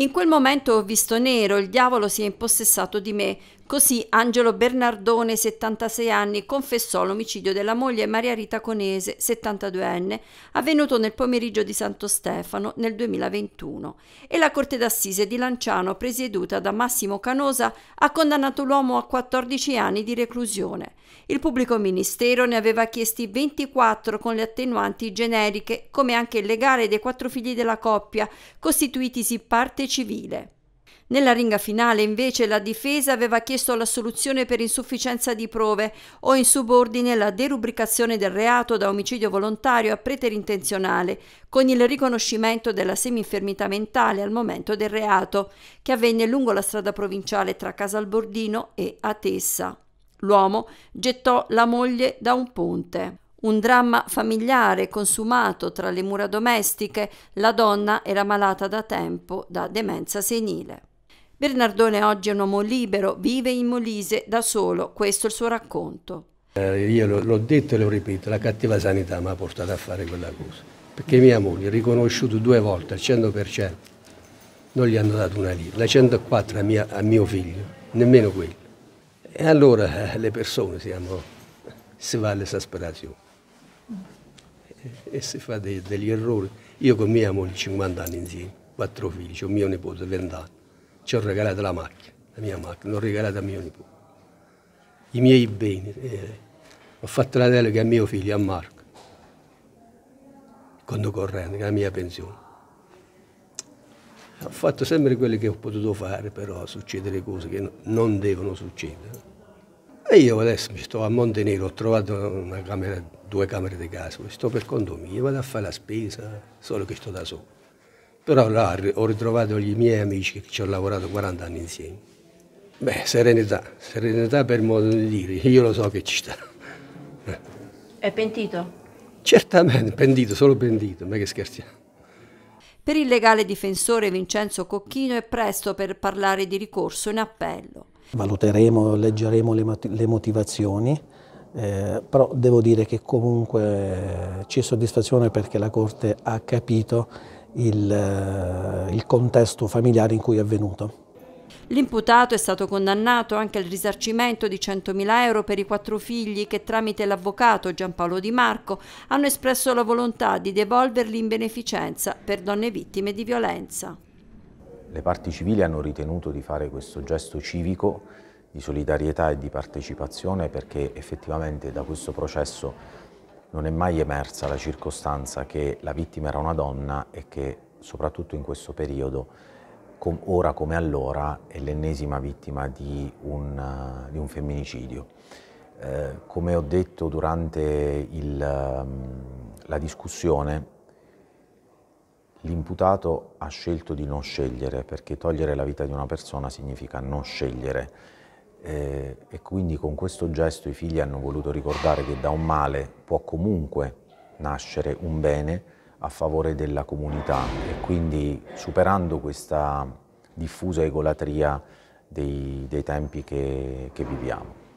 In quel momento ho visto nero, il diavolo si è impossessato di me, Così Angelo Bernardone, 76 anni, confessò l'omicidio della moglie Maria Rita Conese, 72enne, avvenuto nel pomeriggio di Santo Stefano nel 2021 e la Corte d'Assise di Lanciano, presieduta da Massimo Canosa, ha condannato l'uomo a 14 anni di reclusione. Il pubblico ministero ne aveva chiesti 24 con le attenuanti generiche, come anche il legale dei quattro figli della coppia, costituitisi parte civile. Nella ringa finale invece la difesa aveva chiesto la soluzione per insufficienza di prove o in subordine la derubricazione del reato da omicidio volontario a preterintenzionale con il riconoscimento della seminfermità mentale al momento del reato che avvenne lungo la strada provinciale tra Casalbordino e Atessa. L'uomo gettò la moglie da un ponte. Un dramma familiare consumato tra le mura domestiche, la donna era malata da tempo da demenza senile. Bernardone oggi è un uomo libero, vive in Molise da solo, questo è il suo racconto. Eh, io l'ho detto e lo ripeto, la cattiva sanità mi ha portato a fare quella cosa, perché mia moglie, riconosciuto due volte al 100%, non gli hanno dato una lira, la 104 a, mia, a mio figlio, nemmeno quello. E allora eh, le persone siamo, si va all'esasperazione e, si fa de, degli errori. Io con mia moglie 50 anni insieme, quattro figli, ho mio nipote 20 anni ci ho regalato la macchina, la mia macchina, l'ho regalata a mio nipote, i miei beni. Eh, ho fatto la delega a mio figlio, a Marco, quando corrente, che la mia pensione. Ho fatto sempre quello che ho potuto fare, però succedono cose che non devono succedere. E io adesso mi sto a Montenegro, ho trovato camera, due camere di casa, sto per conto mio, vado a fare la spesa, solo che sto da solo. Però là ho ritrovato gli miei amici che ci ho lavorato 40 anni insieme. Beh, serenità, serenità per modo di dire, io lo so che ci sta. Eh. È pentito? Certamente, pentito, solo pentito, ma che scherziamo. Per il legale difensore Vincenzo Cocchino è presto per parlare di ricorso in appello. Valuteremo, leggeremo le, le motivazioni, eh, però devo dire che comunque eh, c'è soddisfazione perché la Corte ha capito il, eh, il contesto familiare in cui è avvenuto. L'imputato è stato condannato anche al risarcimento di 100.000 euro per i quattro figli che tramite l'avvocato Giampaolo Di Marco hanno espresso la volontà di devolverli in beneficenza per donne vittime di violenza. Le parti civili hanno ritenuto di fare questo gesto civico di solidarietà e di partecipazione perché effettivamente da questo processo non è mai emersa la circostanza che la vittima era una donna e che soprattutto in questo periodo, com ora come allora, è l'ennesima vittima di un, uh, di un femminicidio. Eh, come ho detto durante il, um, la discussione, l'imputato ha scelto di non scegliere, perché togliere la vita di una persona significa non scegliere eh, e quindi con questo gesto i figli hanno voluto ricordare che da un male può comunque nascere un bene a favore della comunità e quindi superando questa diffusa egolatria dei, dei tempi che, che viviamo.